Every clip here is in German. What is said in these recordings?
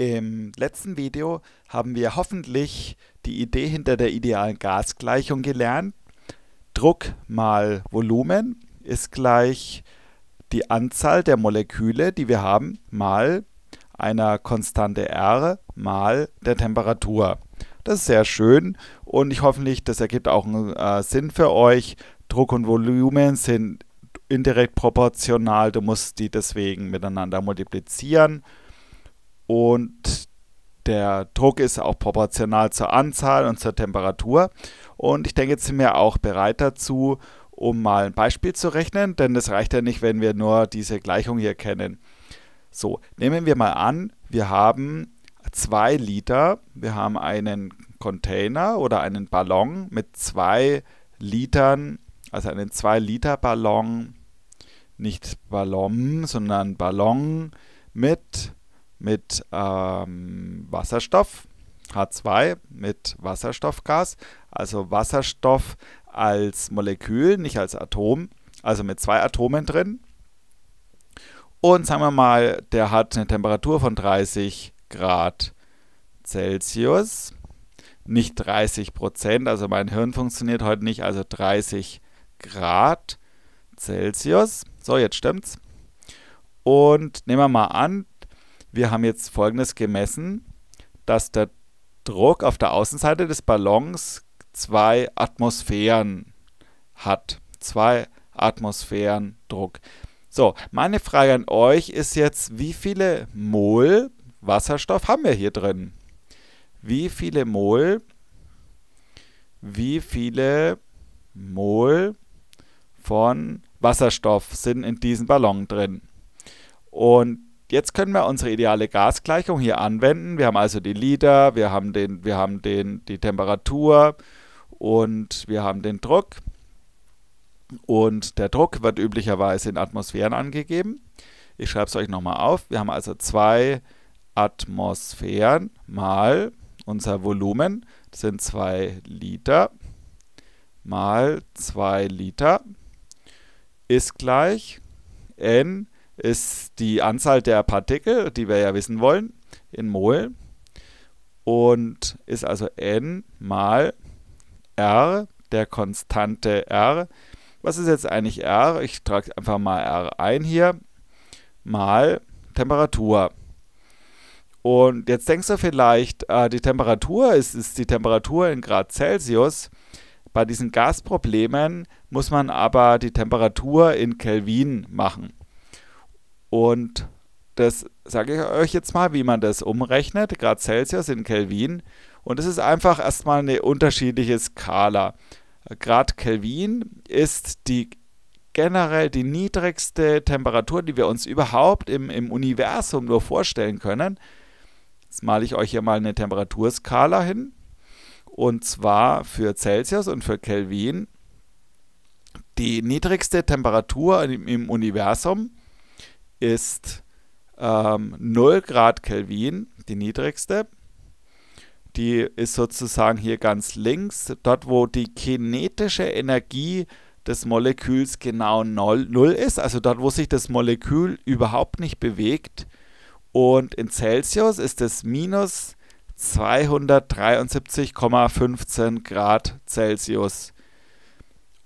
Im letzten Video haben wir hoffentlich die Idee hinter der idealen Gasgleichung gelernt. Druck mal Volumen ist gleich die Anzahl der Moleküle, die wir haben, mal einer Konstante R mal der Temperatur. Das ist sehr schön und ich hoffentlich, das ergibt auch einen äh, Sinn für euch. Druck und Volumen sind indirekt proportional, du musst die deswegen miteinander multiplizieren und der Druck ist auch proportional zur Anzahl und zur Temperatur. Und ich denke, jetzt sind wir auch bereit dazu, um mal ein Beispiel zu rechnen, denn es reicht ja nicht, wenn wir nur diese Gleichung hier kennen. So, nehmen wir mal an, wir haben 2 Liter, wir haben einen Container oder einen Ballon mit 2 Litern, also einen 2 Liter Ballon, nicht Ballon, sondern Ballon mit mit ähm, Wasserstoff, H2 mit Wasserstoffgas, also Wasserstoff als Molekül, nicht als Atom, also mit zwei Atomen drin. Und sagen wir mal, der hat eine Temperatur von 30 Grad Celsius, nicht 30 Prozent, also mein Hirn funktioniert heute nicht, also 30 Grad Celsius. So, jetzt stimmt's. Und nehmen wir mal an, wir haben jetzt folgendes gemessen, dass der Druck auf der Außenseite des Ballons zwei Atmosphären hat. Zwei Atmosphären Druck. So, meine Frage an euch ist jetzt, wie viele Mol Wasserstoff haben wir hier drin? Wie viele Mol, wie viele Mol von Wasserstoff sind in diesem Ballon drin? Und Jetzt können wir unsere ideale Gasgleichung hier anwenden. Wir haben also die Liter, wir haben, den, wir haben den, die Temperatur und wir haben den Druck. Und der Druck wird üblicherweise in Atmosphären angegeben. Ich schreibe es euch nochmal auf. Wir haben also zwei Atmosphären mal unser Volumen. Das sind zwei Liter mal zwei Liter ist gleich n ist die Anzahl der Partikel, die wir ja wissen wollen, in Mol. Und ist also n mal r, der Konstante r. Was ist jetzt eigentlich r? Ich trage einfach mal r ein hier. Mal Temperatur. Und jetzt denkst du vielleicht, äh, die Temperatur ist, ist die Temperatur in Grad Celsius. Bei diesen Gasproblemen muss man aber die Temperatur in Kelvin machen. Und das sage ich euch jetzt mal, wie man das umrechnet, Grad Celsius in Kelvin. Und es ist einfach erstmal eine unterschiedliche Skala. Grad Kelvin ist die generell die niedrigste Temperatur, die wir uns überhaupt im, im Universum nur vorstellen können. Jetzt male ich euch hier mal eine Temperaturskala hin. Und zwar für Celsius und für Kelvin. Die niedrigste Temperatur im, im Universum ist ähm, 0 Grad Kelvin, die niedrigste. Die ist sozusagen hier ganz links, dort wo die kinetische Energie des Moleküls genau 0 ist, also dort, wo sich das Molekül überhaupt nicht bewegt. Und in Celsius ist es minus 273,15 Grad Celsius.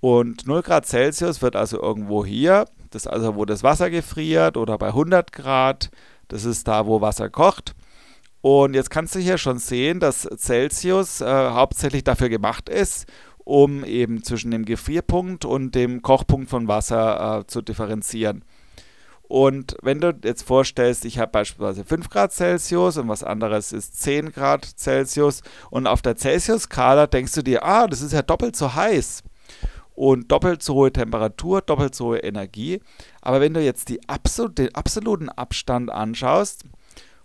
Und 0 Grad Celsius wird also irgendwo hier das ist also, wo das Wasser gefriert oder bei 100 Grad. Das ist da, wo Wasser kocht. Und jetzt kannst du hier schon sehen, dass Celsius äh, hauptsächlich dafür gemacht ist, um eben zwischen dem Gefrierpunkt und dem Kochpunkt von Wasser äh, zu differenzieren. Und wenn du jetzt vorstellst, ich habe beispielsweise 5 Grad Celsius und was anderes ist 10 Grad Celsius und auf der Celsius-Skala denkst du dir, ah, das ist ja doppelt so heiß und doppelt so hohe Temperatur, doppelt so hohe Energie. Aber wenn du jetzt absol den absoluten Abstand anschaust,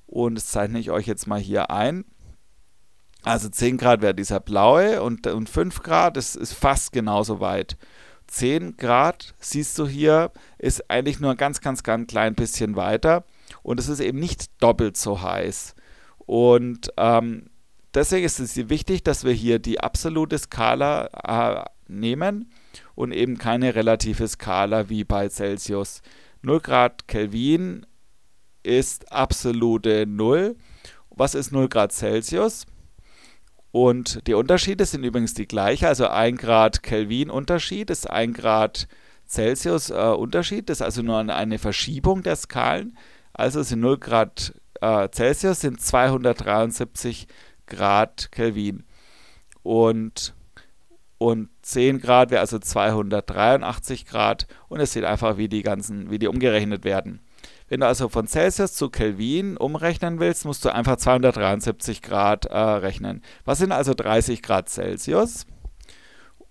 und das zeichne ich euch jetzt mal hier ein, also 10 Grad wäre dieser blaue und, und 5 Grad ist, ist fast genauso weit. 10 Grad, siehst du hier, ist eigentlich nur ein ganz, ganz, ganz klein bisschen weiter und es ist eben nicht doppelt so heiß. Und ähm, deswegen ist es wichtig, dass wir hier die absolute Skala äh, nehmen und eben keine relative Skala wie bei Celsius. 0 Grad Kelvin ist absolute 0. Was ist 0 Grad Celsius? Und die Unterschiede sind übrigens die gleichen. Also 1 Grad Kelvin Unterschied ist 1 Grad Celsius äh, Unterschied. Das ist also nur eine Verschiebung der Skalen. Also sind 0 Grad äh, Celsius sind 273 Grad Kelvin. Und, und 10 Grad wäre also 283 Grad. Und es sieht einfach, wie die ganzen, wie die umgerechnet werden. Wenn du also von Celsius zu Kelvin umrechnen willst, musst du einfach 273 Grad äh, rechnen. Was sind also 30 Grad Celsius?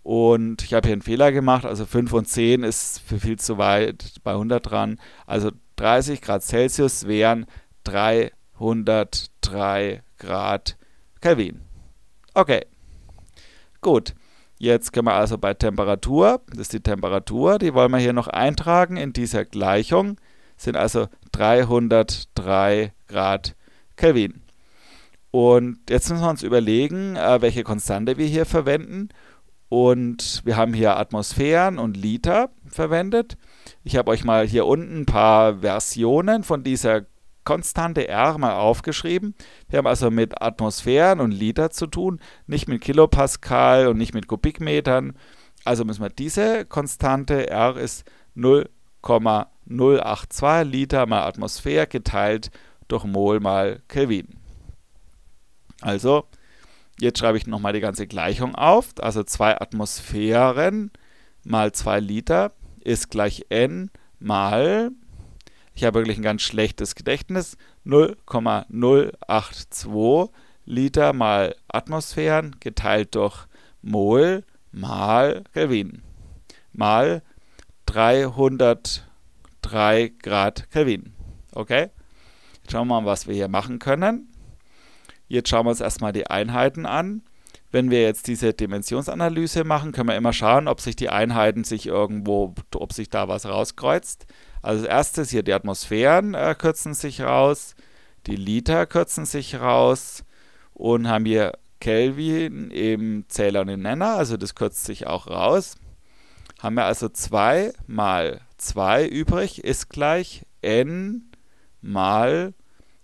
Und ich habe hier einen Fehler gemacht, also 5 und 10 ist für viel zu weit bei 100 dran. Also 30 Grad Celsius wären 303 Grad Kelvin. Okay, gut. Jetzt können wir also bei Temperatur, das ist die Temperatur, die wollen wir hier noch eintragen in dieser Gleichung, sind also 303 Grad Kelvin. Und jetzt müssen wir uns überlegen, äh, welche Konstante wir hier verwenden. Und wir haben hier Atmosphären und Liter verwendet. Ich habe euch mal hier unten ein paar Versionen von dieser konstante R mal aufgeschrieben. Wir haben also mit Atmosphären und Liter zu tun, nicht mit Kilopascal und nicht mit Kubikmetern. Also müssen wir diese konstante R ist 0,082 Liter mal Atmosphäre geteilt durch Mol mal Kelvin. Also, jetzt schreibe ich nochmal die ganze Gleichung auf. Also 2 Atmosphären mal 2 Liter ist gleich N mal ich habe wirklich ein ganz schlechtes Gedächtnis. 0,082 Liter mal Atmosphären geteilt durch Mol mal Kelvin mal 303 Grad Kelvin. Okay? Jetzt schauen wir mal, was wir hier machen können. Jetzt schauen wir uns erstmal die Einheiten an. Wenn wir jetzt diese Dimensionsanalyse machen, können wir immer schauen, ob sich die Einheiten sich irgendwo, ob sich da was rauskreuzt. Also erstes hier, die Atmosphären äh, kürzen sich raus, die Liter kürzen sich raus und haben hier Kelvin im Zähler und im Nenner, also das kürzt sich auch raus. Haben wir also 2 mal 2 übrig, ist gleich n mal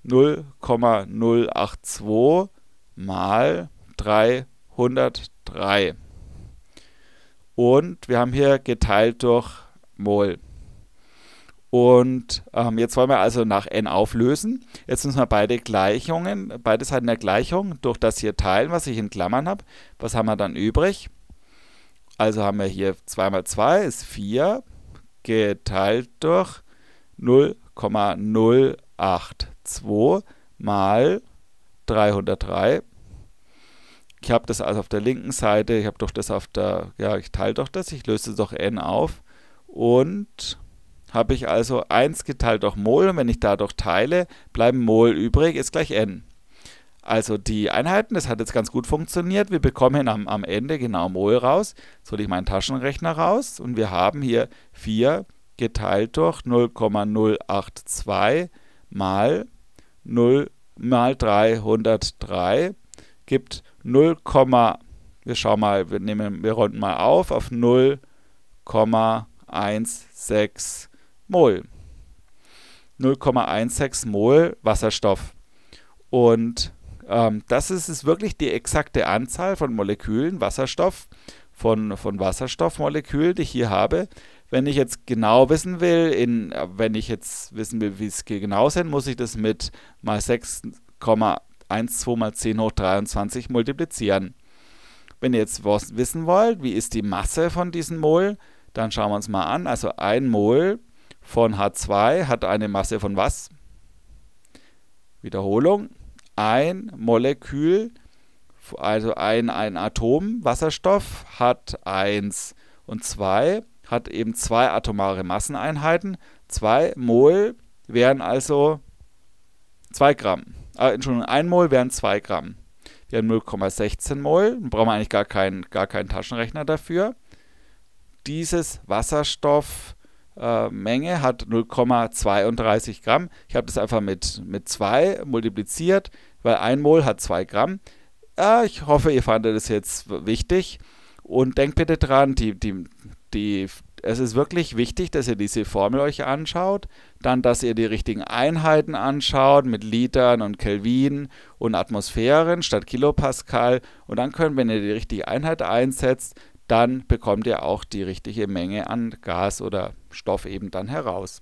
0,082 mal 303. Und wir haben hier geteilt durch Mol. Und ähm, jetzt wollen wir also nach n auflösen. Jetzt müssen wir beide Gleichungen, beide Seiten der Gleichung, durch das hier teilen, was ich in Klammern habe. Was haben wir dann übrig? Also haben wir hier 2 mal 2 ist 4 geteilt durch 0,082 mal 303. Ich habe das also auf der linken Seite, ich habe doch das auf der, ja, ich teile doch das, ich löse doch n auf und habe ich also 1 geteilt durch Mol und wenn ich dadurch teile, bleiben Mol übrig, ist gleich n. Also die Einheiten, das hat jetzt ganz gut funktioniert. Wir bekommen am, am Ende genau Mol raus. Jetzt hole ich meinen Taschenrechner raus und wir haben hier 4 geteilt durch 0,082 mal 0 mal 303 gibt 0, wir schauen mal, wir nehmen, wir runden mal auf auf 0,169 Mol. 0,16 Mol Wasserstoff. Und ähm, das ist, ist wirklich die exakte Anzahl von Molekülen Wasserstoff, von, von Wasserstoffmolekülen, die ich hier habe. Wenn ich jetzt genau wissen will, in, wenn ich jetzt wissen will, wie es genau sind, muss ich das mit mal 6,12 mal 10 hoch 23 multiplizieren. Wenn ihr jetzt wissen wollt, wie ist die Masse von diesem Mol, dann schauen wir uns mal an. Also ein Mol von H2 hat eine Masse von was? Wiederholung. Ein Molekül, also ein, ein Atom Wasserstoff hat 1 und 2 hat eben zwei atomare Masseneinheiten. 2 Mol wären also 2 Gramm. Äh, Entschuldigung, 1 Mol wären 2 Gramm. Wir haben 0,16 Mol. brauchen wir eigentlich gar keinen, gar keinen Taschenrechner dafür. Dieses Wasserstoff äh, Menge hat 0,32 Gramm. Ich habe das einfach mit, mit 2 multipliziert, weil ein Mol hat 2 Gramm. Äh, ich hoffe, ihr fandet das jetzt wichtig. Und denkt bitte dran, die, die, die, es ist wirklich wichtig, dass ihr diese Formel euch anschaut, dann, dass ihr die richtigen Einheiten anschaut mit Litern und Kelvin und Atmosphären statt Kilopascal und dann könnt, wenn ihr die richtige Einheit einsetzt, dann bekommt ihr auch die richtige Menge an Gas oder Stoff eben dann heraus.